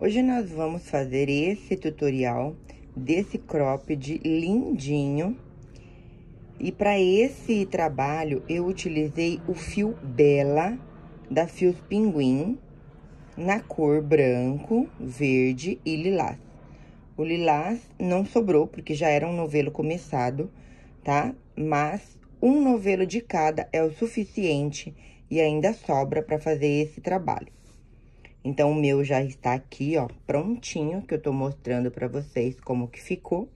Hoje nós vamos fazer esse tutorial desse cropped lindinho. E para esse trabalho eu utilizei o fio Bela da Fios Pinguim na cor branco, verde e lilás. O lilás não sobrou porque já era um novelo começado, tá? Mas um novelo de cada é o suficiente e ainda sobra para fazer esse trabalho. Então, o meu já está aqui, ó, prontinho, que eu tô mostrando pra vocês como que ficou.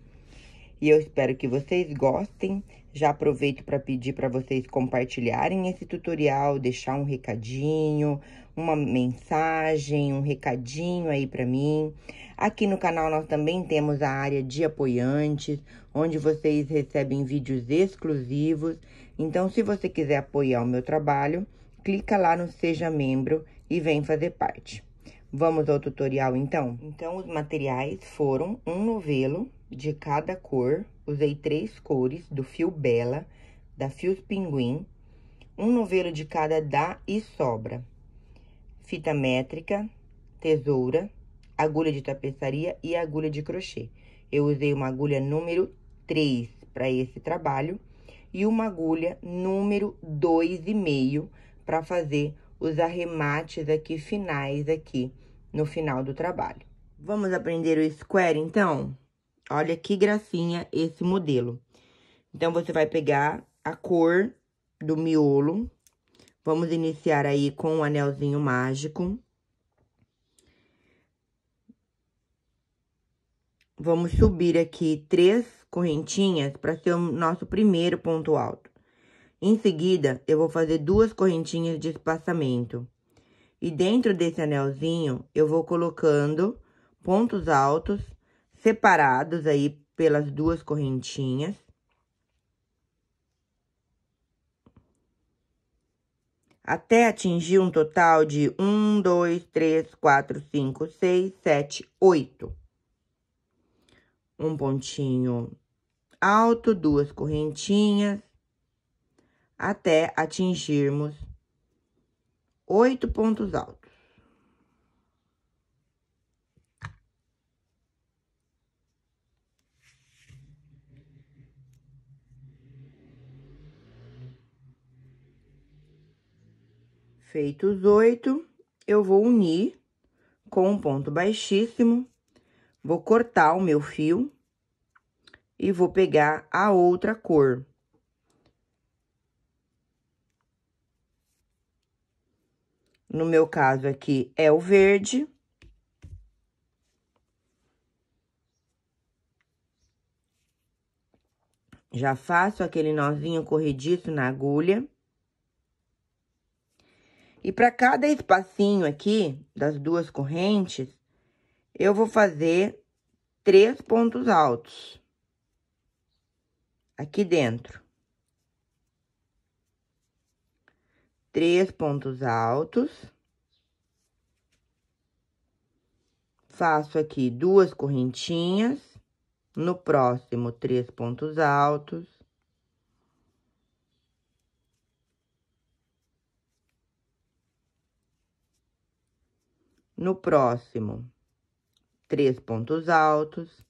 E eu espero que vocês gostem. Já aproveito para pedir para vocês compartilharem esse tutorial, deixar um recadinho, uma mensagem, um recadinho aí para mim. Aqui no canal nós também temos a área de apoiantes, onde vocês recebem vídeos exclusivos. Então, se você quiser apoiar o meu trabalho, clica lá no Seja Membro e vem fazer parte. Vamos ao tutorial, então? Então, os materiais foram um novelo de cada cor. Usei três cores do fio Bela, da Fios Pinguim. Um novelo de cada dá e sobra. Fita métrica, tesoura, agulha de tapeçaria e agulha de crochê. Eu usei uma agulha número 3 para esse trabalho e uma agulha número 2,5 para fazer os arremates aqui finais aqui no final do trabalho. Vamos aprender o square, então? Olha que gracinha esse modelo. Então, você vai pegar a cor do miolo. Vamos iniciar aí com o um anelzinho mágico. Vamos subir aqui três correntinhas para ser o nosso primeiro ponto alto. Em seguida, eu vou fazer duas correntinhas de espaçamento. E dentro desse anelzinho, eu vou colocando pontos altos separados aí pelas duas correntinhas. até atingir um total de um, dois, três, quatro, cinco, seis, sete, oito. Um pontinho alto, duas correntinhas, até atingirmos oito pontos altos. Feitos oito, eu vou unir com um ponto baixíssimo, vou cortar o meu fio e vou pegar a outra cor. No meu caso aqui é o verde. Já faço aquele nozinho corrediço na agulha. E para cada espacinho aqui, das duas correntes, eu vou fazer três pontos altos. Aqui dentro. três pontos altos. Faço aqui duas correntinhas, no próximo, três pontos altos. No próximo, três pontos altos.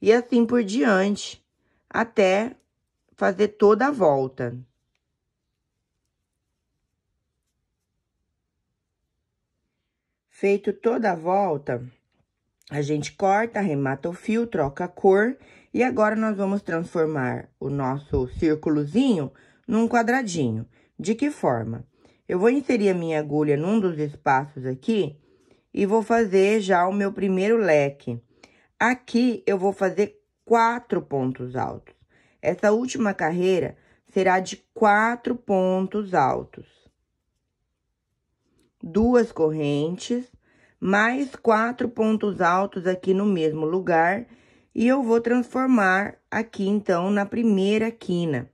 E assim por diante, até fazer toda a volta. Feito toda a volta, a gente corta, arremata o fio, troca a cor e agora nós vamos transformar o nosso círculozinho num quadradinho. De que forma? Eu vou inserir a minha agulha num dos espaços aqui e vou fazer já o meu primeiro leque. Aqui eu vou fazer quatro pontos altos. Essa última carreira será de quatro pontos altos. Duas correntes mais quatro pontos altos aqui no mesmo lugar e eu vou transformar aqui então na primeira quina.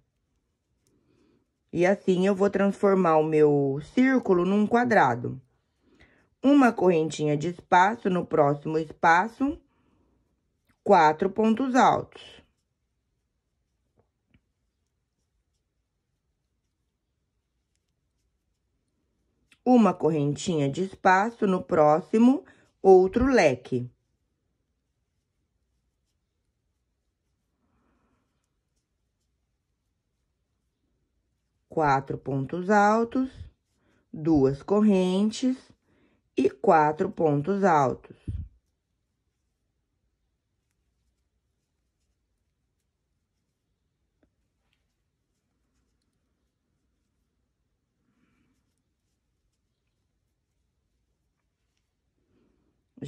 E assim eu vou transformar o meu círculo num quadrado. Uma correntinha de espaço no próximo espaço, quatro pontos altos. uma correntinha de espaço no próximo, outro leque. Quatro pontos altos, duas correntes e quatro pontos altos.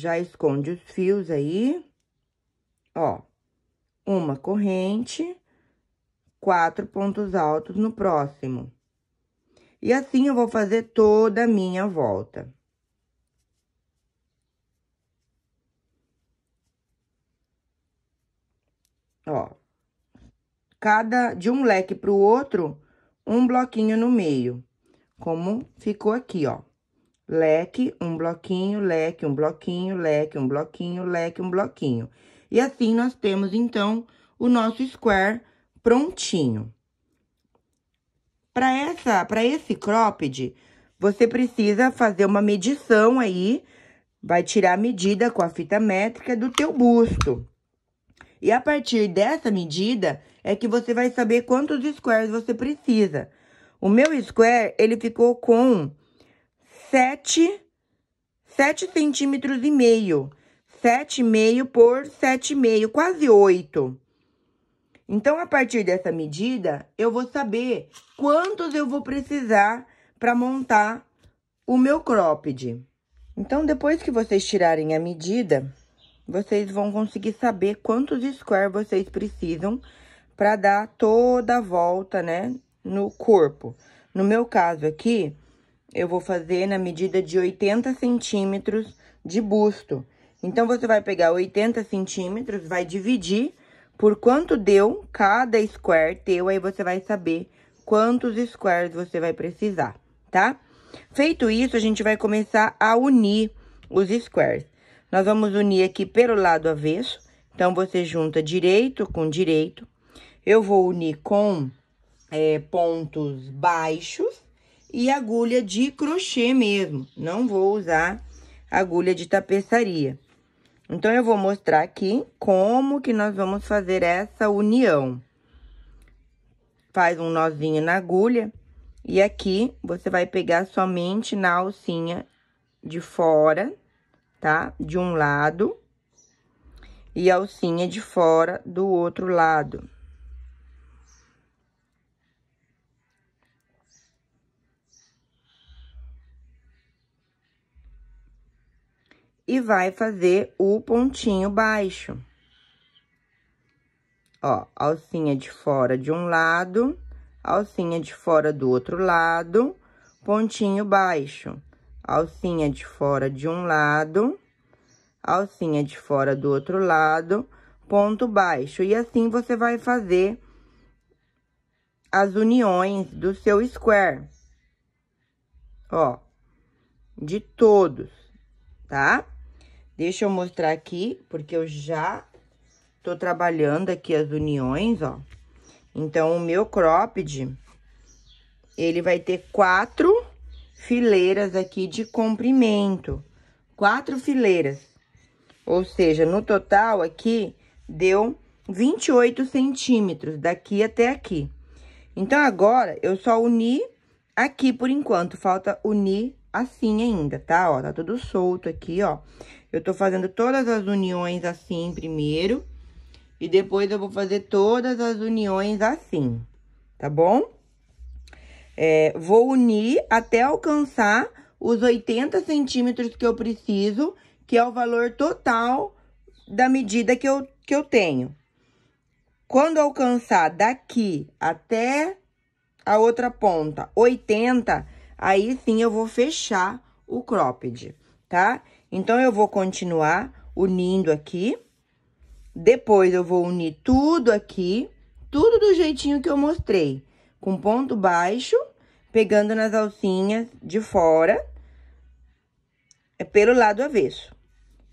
já esconde os fios aí, ó, uma corrente, quatro pontos altos no próximo. E assim eu vou fazer toda a minha volta. Ó, cada, de um leque para o outro, um bloquinho no meio, como ficou aqui, ó leque, um bloquinho, leque, um bloquinho, leque, um bloquinho, leque, um bloquinho. E assim nós temos, então, o nosso square prontinho. Para essa, para esse cropped, você precisa fazer uma medição aí, vai tirar a medida com a fita métrica do teu busto. E a partir dessa medida é que você vai saber quantos squares você precisa. O meu square, ele ficou com 7, 7 centímetros e meio. 7,5 por 7,5, quase 8. Então, a partir dessa medida, eu vou saber quantos eu vou precisar para montar o meu cropped. Então, depois que vocês tirarem a medida, vocês vão conseguir saber quantos square vocês precisam para dar toda a volta, né, no corpo. No meu caso aqui, eu vou fazer na medida de 80 centímetros de busto. Então, você vai pegar 80 centímetros, vai dividir por quanto deu cada square teu, aí você vai saber quantos squares você vai precisar, tá? Feito isso, a gente vai começar a unir os squares. Nós vamos unir aqui pelo lado avesso, então, você junta direito com direito. Eu vou unir com é, pontos baixos, e agulha de crochê mesmo. Não vou usar agulha de tapeçaria. Então, eu vou mostrar aqui como que nós vamos fazer essa união. Faz um nozinho na agulha. E aqui, você vai pegar somente na alcinha de fora, tá? De um lado. E a alcinha de fora do outro lado. e vai fazer o pontinho baixo. Ó, alcinha de fora de um lado, alcinha de fora do outro lado, pontinho baixo. Alcinha de fora de um lado, alcinha de fora do outro lado, ponto baixo. E assim você vai fazer as uniões do seu square. Ó, de todos, tá? Deixa eu mostrar aqui, porque eu já tô trabalhando aqui as uniões, ó. Então, o meu cropped, ele vai ter quatro fileiras aqui de comprimento. Quatro fileiras. Ou seja, no total aqui, deu 28 centímetros, daqui até aqui. Então, agora, eu só uni aqui por enquanto. Falta unir assim ainda, tá? Ó, tá tudo solto aqui, ó. Eu tô fazendo todas as uniões assim primeiro. E depois eu vou fazer todas as uniões assim, tá bom? É, vou unir até alcançar os 80 centímetros que eu preciso, que é o valor total da medida que eu, que eu tenho. Quando alcançar daqui até a outra ponta 80, aí sim eu vou fechar o cropped, tá? Então, eu vou continuar unindo aqui. Depois, eu vou unir tudo aqui, tudo do jeitinho que eu mostrei. Com ponto baixo, pegando nas alcinhas de fora, é pelo lado avesso.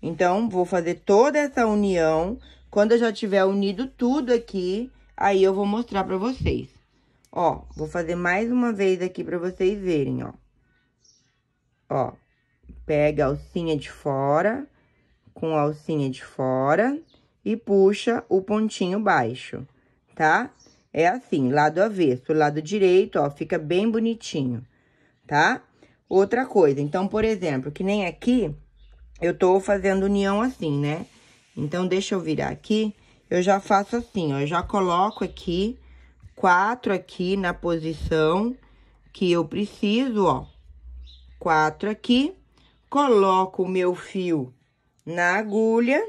Então, vou fazer toda essa união. Quando eu já tiver unido tudo aqui, aí eu vou mostrar pra vocês. Ó, vou fazer mais uma vez aqui pra vocês verem, ó. Ó, Pega a alcinha de fora, com a alcinha de fora e puxa o pontinho baixo, tá? É assim, lado avesso, lado direito, ó, fica bem bonitinho, tá? Outra coisa, então, por exemplo, que nem aqui, eu tô fazendo união assim, né? Então, deixa eu virar aqui, eu já faço assim, ó, eu já coloco aqui, quatro aqui na posição que eu preciso, ó. Quatro aqui, coloco o meu fio na agulha,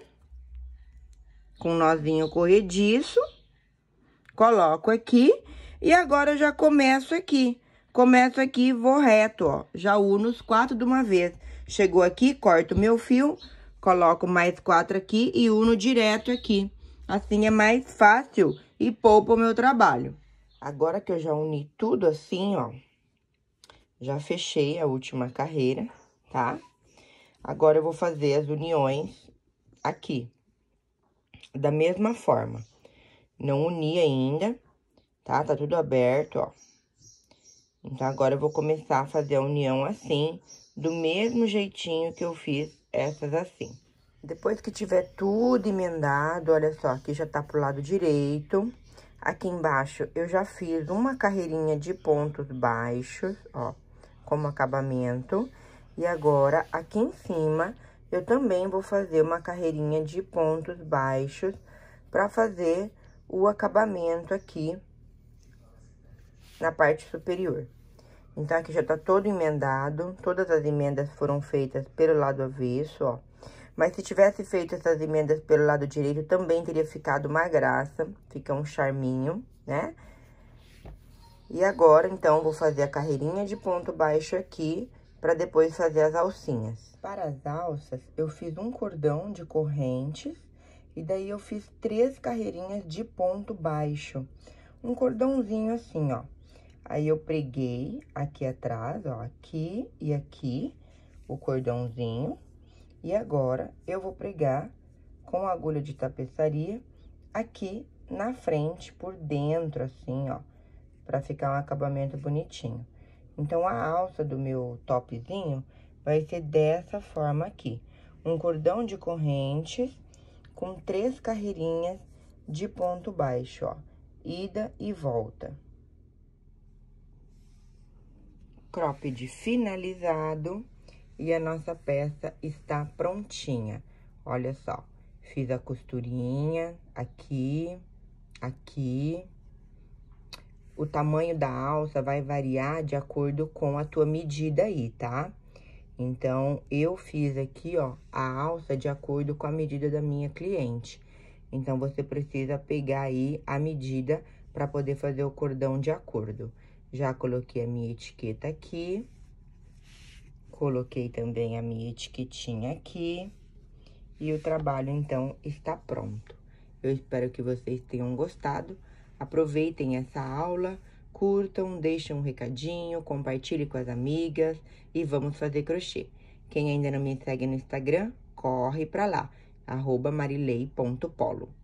com um nozinho corrediço, coloco aqui, e agora eu já começo aqui. Começo aqui e vou reto, ó, já uno os quatro de uma vez. Chegou aqui, corto meu fio, coloco mais quatro aqui e uno direto aqui. Assim é mais fácil e poupa o meu trabalho. Agora que eu já uni tudo assim, ó, já fechei a última carreira, tá? Agora, eu vou fazer as uniões aqui, da mesma forma. Não uni ainda, tá? Tá tudo aberto, ó. Então, agora eu vou começar a fazer a união assim, do mesmo jeitinho que eu fiz essas assim. Depois que tiver tudo emendado, olha só, aqui já tá pro lado direito. Aqui embaixo eu já fiz uma carreirinha de pontos baixos, ó, como acabamento. E agora, aqui em cima, eu também vou fazer uma carreirinha de pontos baixos para fazer o acabamento aqui na parte superior. Então, aqui já tá todo emendado, todas as emendas foram feitas pelo lado avesso, ó. Mas se tivesse feito essas emendas pelo lado direito, também teria ficado uma graça, fica um charminho, né? E agora, então, vou fazer a carreirinha de ponto baixo aqui para depois fazer as alcinhas. Para as alças, eu fiz um cordão de correntes e daí eu fiz três carreirinhas de ponto baixo. Um cordãozinho assim, ó. Aí eu preguei aqui atrás, ó, aqui e aqui o cordãozinho. E agora eu vou pregar com a agulha de tapeçaria aqui na frente, por dentro, assim, ó, para ficar um acabamento bonitinho. Então, a alça do meu topzinho vai ser dessa forma aqui. Um cordão de correntes com três carreirinhas de ponto baixo, ó. Ida e volta. Cropped finalizado e a nossa peça está prontinha. Olha só, fiz a costurinha aqui, aqui, o tamanho da alça vai variar de acordo com a tua medida aí, tá? Então, eu fiz aqui, ó, a alça de acordo com a medida da minha cliente. Então, você precisa pegar aí a medida para poder fazer o cordão de acordo. Já coloquei a minha etiqueta aqui. Coloquei também a minha etiquetinha aqui. E o trabalho, então, está pronto. Eu espero que vocês tenham gostado. Aproveitem essa aula, curtam, deixem um recadinho, compartilhe com as amigas e vamos fazer crochê. Quem ainda não me segue no Instagram, corre para lá, marilei.polo.